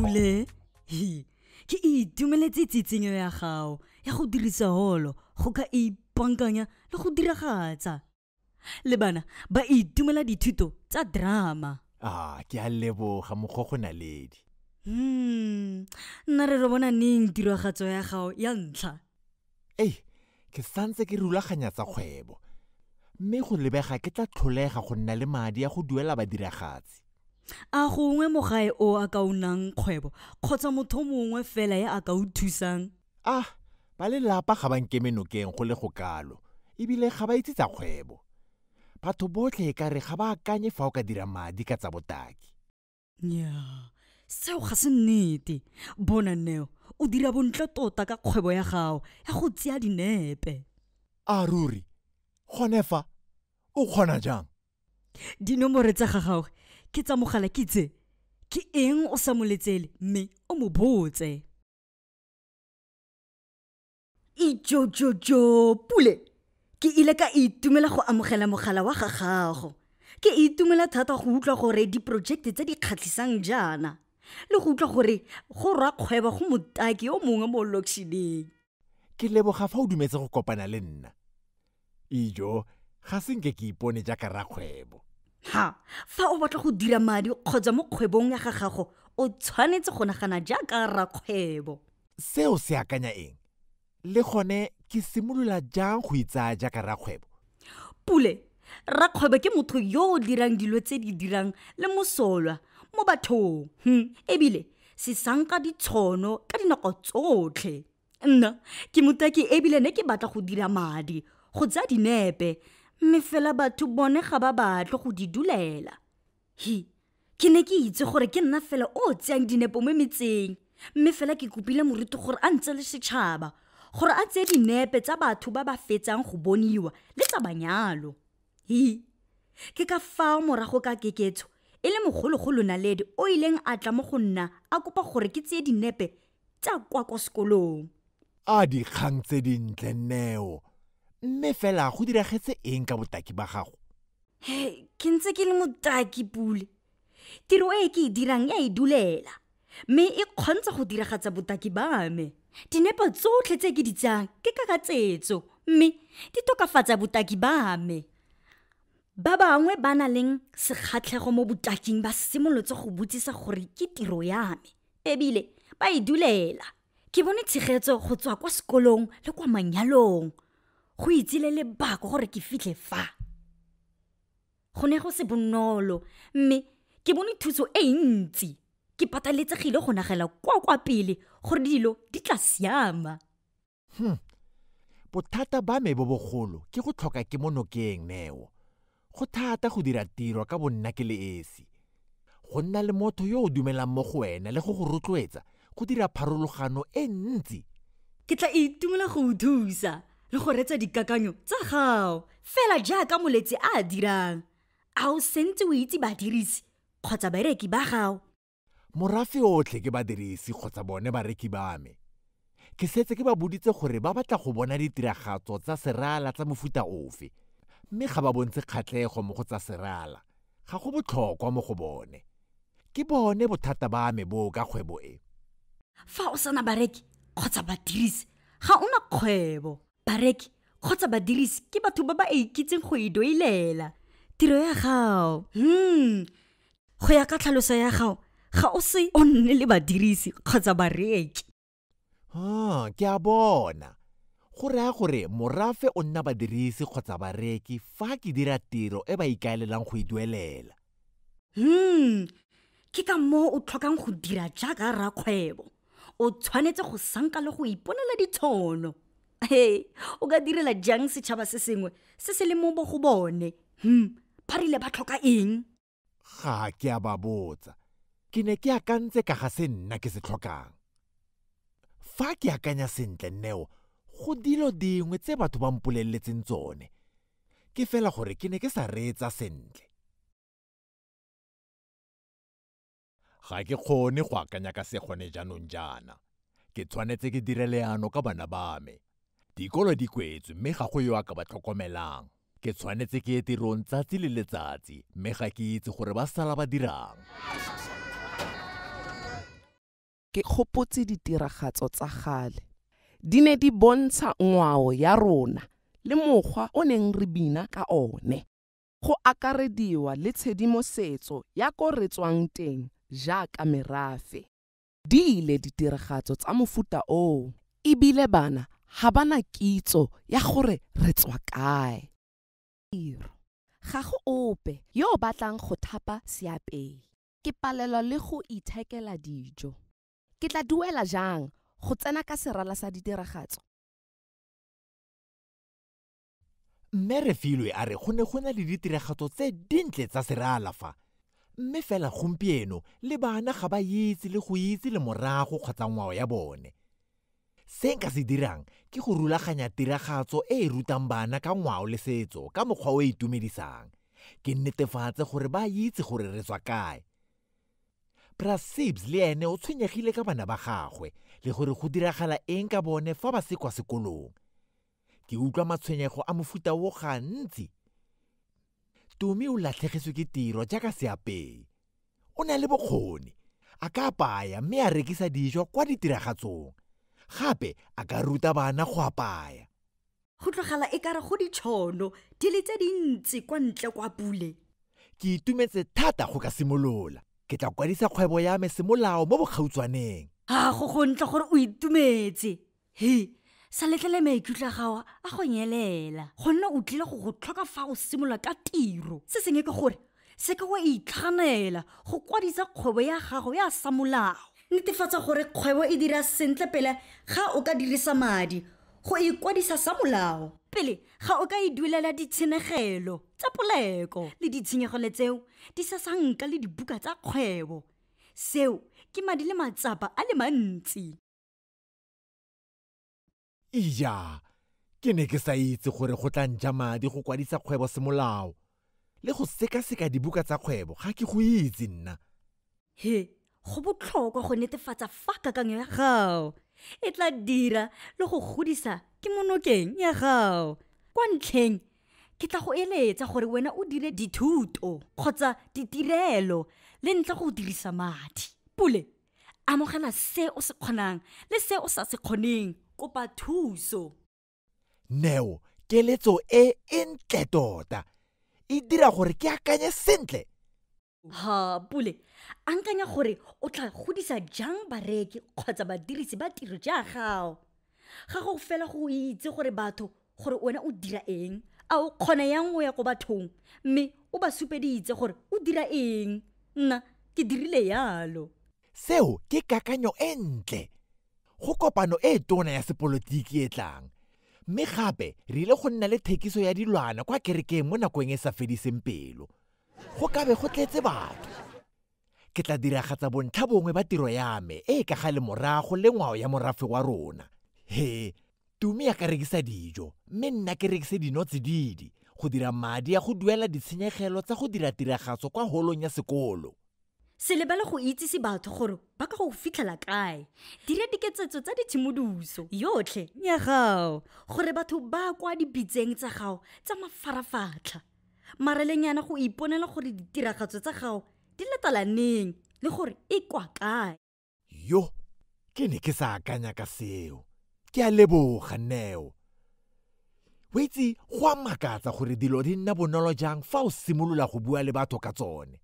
mpule ke itumeletse tshitshinyo ya gago ya go dirisa holo go ka ipankanya le go diragatsa le bana ba itumela dithuto tsa drama a ah, ke a leboga mokgokgo naledi hmm nna re re bona neng tiragatso ya gago ya ntlha ei ke santse ke rulaganya tsa kgwebo mme go lebega ke tla tlholega go nna le madi a go duela badiragatsi a gongwe mogae o a ka unang kgwebo kgotsa motho mongwe fela ya a ka o thusang ah ba lelapa ga ba nkeme nokeng go le go kalo ebile ga ba itse tsa kgwebo batho botlhe e ka re ga ba akanye fa o ka dira madi ka tsa botaki nya seo ga se nnete bona nneo o dira bontle tota ka kgwebo ya gago ya go tseya dinepe a ruri gone fa o kgona jang dinomore tsa gagagwe ke tsa mogala kitse ke eng o sa mo mme o mo botse ijojojo pule ke ile ka itumela go amogela mogala wa gagago ke itumela thata go utlwa gore diporojekte tse di kgatlhisang jaana le go utlwa gore go rwa kgwebo go motaki o mongwe mo lokshineng ke leboga fa o dumetse go kopana le nna ijo ga senke ke ipone jaaka rakgwebo ha fa o batla go dira madi kgotsa mo kgwebong ya ga gago o tshwanetse go nagana jaaka rakgwebo seo se akanya eng le gone ke simolola jang go itsaya jaaka rakgwebo pule rakgwebo ke motho yo o dirang dilo tse di dirang le mosolwa mo bathong hm ebile se sanka ditshono ka dinako tsotlhe nna ke motaki ebile ne ke batla go dira madi go tsaya dinepe mme fela batho bone ga ba batle go di dulela hi ke ne ke itse gore ke nna fela o tseang dinepo mo metseng mme fela ke kopile moruti gore a ntse le setšhaba gore a tseye dinepe tsa batho ba ba fetsang go boniwa le tsa banyalo hi ke ka fao morago ka keketso e le mogologolo naledi o ileng a tla mo go nna a kopa gore ke tseye dinepe tsa kwa kwa sekolong a dikgang tse dintle nneo mme fela go diragetse eng ka botaki ba gago he ke ntse ke le motaki pule tiro e ke e dirang ya e dulela mme e kgontsha go diragatsa botaki ba me dinepo tsotlhe tse ke di tsayang ke kakatsetso mme di tokafatsa botaki ba me ba bangwe ba na leng sekgatlhego mo botaking ba simolotse go botsisa gore ke tiro ya me ebile ba e dulela ke bone tshegetso go tswa kwa sekolong le kwa manyalong go itsile lebako gore ke fitlhe fa go ne go se bonolo mme ke bone thuso e ntsi ke pataletsegile go nagela kwa kwa pele gore dilo di tla siama hm bothata ba me bo bogolo ke go tlhoka ke mo nokeng neo go thata go dira tiro ka bonna ke le esi go nna le motho yo o dumelang mo go wena le go go rotloetsa go dira pharologano e ntsi ke tla itumela go o thusa le go retsa dikakanyo tsa gago fela jaaka moletsi a a dirang a o sentse o itse badirisi kgotsa bareki ba gago morafe otlhe ke badirisi kgotsa bone bareki ba me ke setse ke ba boditse gore ba batla go bona ditiragatso tsa serala tsa mofuta ofe mme ga ba bontshe kgatlhego mo go tsa serala ga go botlhokwa mo go bone ke bone bothata ba me boo ka kgwebo e fa o sana bareki kgotsa badirisi ga ona kgwebo bareki kgotsa badirisi ke batho ba ba ikitseng go e doilela tiro ya gago hmm go ya ka tlhaloso ya gago ga o se o nne le badirisi kgotsa bareki ha ah, ke a bona go raya gore morafe o nna badirisi kgotsa bareki fa ke dira tiro e ba ikaelelang go e duelela hmm ke ka moo o tlhokang go dira jaaka rakgwebo o tshwanetse go sanka le go iponela ditshono ee o ka direla jang setšhaba se sengwe se se le mo bo go bone hm ba rile ba tlhoka eng ga ke a ba botsa ke ne ke akantse ka ga se nna ke se tlhokang fa ke akanya sentle nneo go dilo dingwe tse batho ba mpoleletseng tsone ke fela gore ke ne ke sa reetsa sentle ga ke kgone go akanya ka se gone jaanong jaana ke tshwanetse ke dire leano ka bana ba me dikolo di kwetswe mme ga go yo a ka ba tlhokomelang ke tshwanetse ke ye tirong tsatsi le letsatsi mme ga ke itse gore ba sala ba dirang ke kgopotse ditiragatso tsa gale di ne di bontsha ngwao ya rona le mokgwa o neng re bina ka one go akarediwa le tshedimosetso ya ko re tswang teng jaaka merafe di ile ditiragatso tsa mofuta oo ebile bana ga ba na kitso ya gore re tswa kae ga go ope yo o batlang go thapa seapei ke palelwa le go ithekela dijo ke tla duela jang go tsena ka serala sa ditiragatso mme re filwe a re go ne go na le ditiragatso tse dintle tsa serala fa mme fela gompieno le bana ga ba itse le go itse le morago kgotsa ngwao ya bone Se nka se dirang ke go rulaganya tiragatso e e rutang bana ka ngwao le setso ka mokgwa o e itumedisang. Ke nnetefatse gore ba itse gore re tswa kae. Prasibs le ene o tshwenyegile ka bana ba gagwe le gore go diragala eng ka bone fa ba se kwa sekolong. Ke utlwa matshwenyego a mofuta o gantsi. Tumi o latlhegetswe ke tiro jaaka seapei. O na le bokgoni. A ka apaya mme a rekisa dijo kwa ditiragatsong gape a ka ruta bana go apaya go tlogela e kare go ditšhono di le tse dintsi kwa ntle kwa pule ke itumetse thata go ka simolola ke tla kwadisa kgwebo ya me semolao mo bokgautshwaneng ga go gontle gore o itumetse he sa letlele maikutlo a gago a go nyelela gonne o tlile go go tlhoka fa o simolola ka tiro se sengwe ke gore se ke wa itlhanela go kwadisa kgwebo ya gago ya samolao netefatsa gore kgwebo e dira sentle pele ga o ka dirisa madi go ikwadisa sa molao pele ga o ka e duelela ditshenegelo tsa poleko le ditshenyegelo tseo di sasanka le dibuka tsa kgwebo seo ke madi le matsapa a le mantsi ija ke ne ke sa itse gore go tla ntja madi go kwadisa kgwebo semolao le go sekaseka dibuka tsa kgwebo ga ke go itse nna he go botlhokwa go netefatsa fa kakanyo ya gago e tla dira le go godisa ke monokeng ya gago kwa ntlheng ke tla go eletsa gore wena o dire dithuto kgotsa ditirelo le ntle go dirisa madi pule amogela se o se kgonang le se o sa se kgoneng kopa thuso neo keletso e e ntle tota e dira gore ke akanye sentle ha pule a nkanya gore o tla godisa jang bareki kgotsa badirisi ba tiro ja gago ga go fela go itse gore batho gore wena o dira eng a o kgona yang go ya ko bathong mme o ba supeditse gore o dira eng nna ke dirile yalo seo ke kakanyo e ntle go kopano e tona ya sepolotiki e tlang mme gape re ile go nna le thekiso ya dilwana kwa kerekeng mo nakong e sa fediseng pelo go kabe go tletse batho ke tla diragatsa bontlha bongwe ba tiro ya me e e ka ga le morago le ngwao ya morafe wa rona he tumi ya ka rekisa dijo mme nna ke rekise dinotsididi go dira madi a go duela ditshenyegelo tsa go dira tiragatso kwa holong ya sekolo se go itsise batho gore ba ka go fitlhela kae dire diketsetso tsa ditshimoduso yotlhe ya gago gore batho ba kwa dibitseng tsa gago tsa mafarafatlha yana go iponela gore ditiragatso tsa gago di letsalaneng le gore e kwa kae yo ke ne ke sa akanya ka seo ke a leboga neo o itse go amakatsa gore dilo di nna bonolo jang fa o simolola go bua le batho ka tsone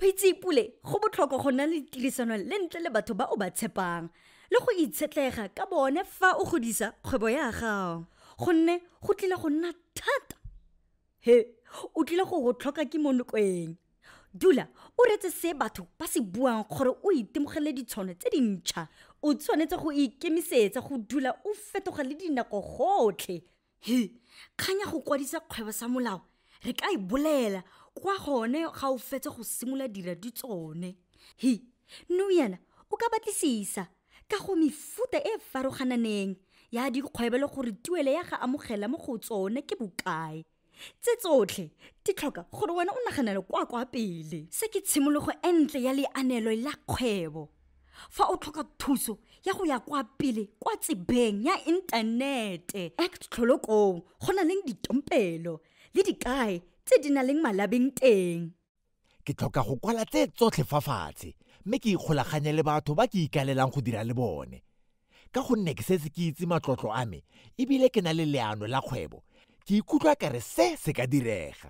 o itse pule go botlhokwa go nna le ditirisano le ntle le batho ba o ba tshepang le go itshetlega ka bone fa o godisa kgwebo ya gago gonne go tlile go nna thata he o tlile go go tlhoka ke mo nokoeng dula o retse se batho ba se buang gore o itemogele ditshwano tse dintšha o tshwanetse go ikemisetsa go dula o fetoga le dinako gotlhe he kgang ya go kwadisa kgwebo sa molao re ka e bolela kwa gone ga o fetse go simola dira di tsone he nou yana o ka batlisisa ka go mefuta e farologananeng ya dikgwebo le gore tuelo ya ga amogela mo go tsone ke bokae tse tsotlhe di tlhoka gore wena o naganele kwa kwa pele se ke tshimologo e ntle ya leanelo la kgwebo fa o tlhoka thuso ya go ya kwa pele kwa tsebeng ya inthanete act tlholokong go na leng ditompelo le dikae tse di na leng malabeng teng ke tlhoka go kwala tse tsotlhe fa fatshe mme ke ikgolaganye le batho ba ke ikalelang go dira le bone ka gonne ke setse ke itse matlotlo a me ebile ke na le leano la kgwebo ke ikutlwa ka re se se ka direga